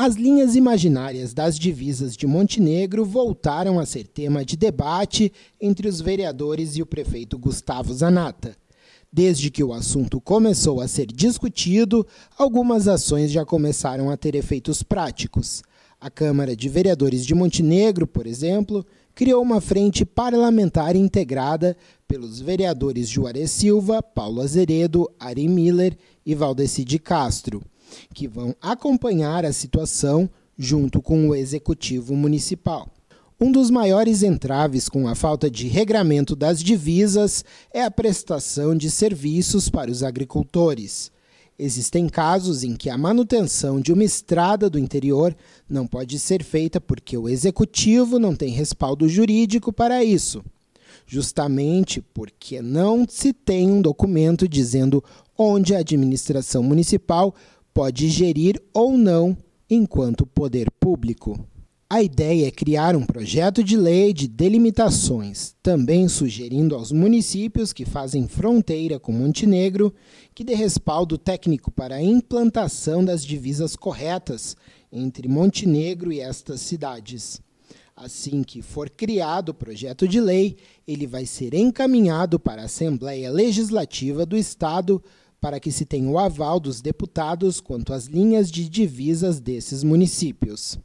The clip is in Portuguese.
As linhas imaginárias das divisas de Montenegro voltaram a ser tema de debate entre os vereadores e o prefeito Gustavo Zanata. Desde que o assunto começou a ser discutido, algumas ações já começaram a ter efeitos práticos. A Câmara de Vereadores de Montenegro, por exemplo, criou uma frente parlamentar integrada pelos vereadores Juarez Silva, Paulo Azeredo, Ari Miller e Valdeci de Castro que vão acompanhar a situação junto com o executivo municipal. Um dos maiores entraves com a falta de regramento das divisas é a prestação de serviços para os agricultores. Existem casos em que a manutenção de uma estrada do interior não pode ser feita porque o executivo não tem respaldo jurídico para isso, justamente porque não se tem um documento dizendo onde a administração municipal pode gerir ou não enquanto poder público. A ideia é criar um projeto de lei de delimitações, também sugerindo aos municípios que fazem fronteira com Montenegro que dê respaldo técnico para a implantação das divisas corretas entre Montenegro e estas cidades. Assim que for criado o projeto de lei, ele vai ser encaminhado para a Assembleia Legislativa do Estado para que se tenha o aval dos deputados quanto às linhas de divisas desses municípios.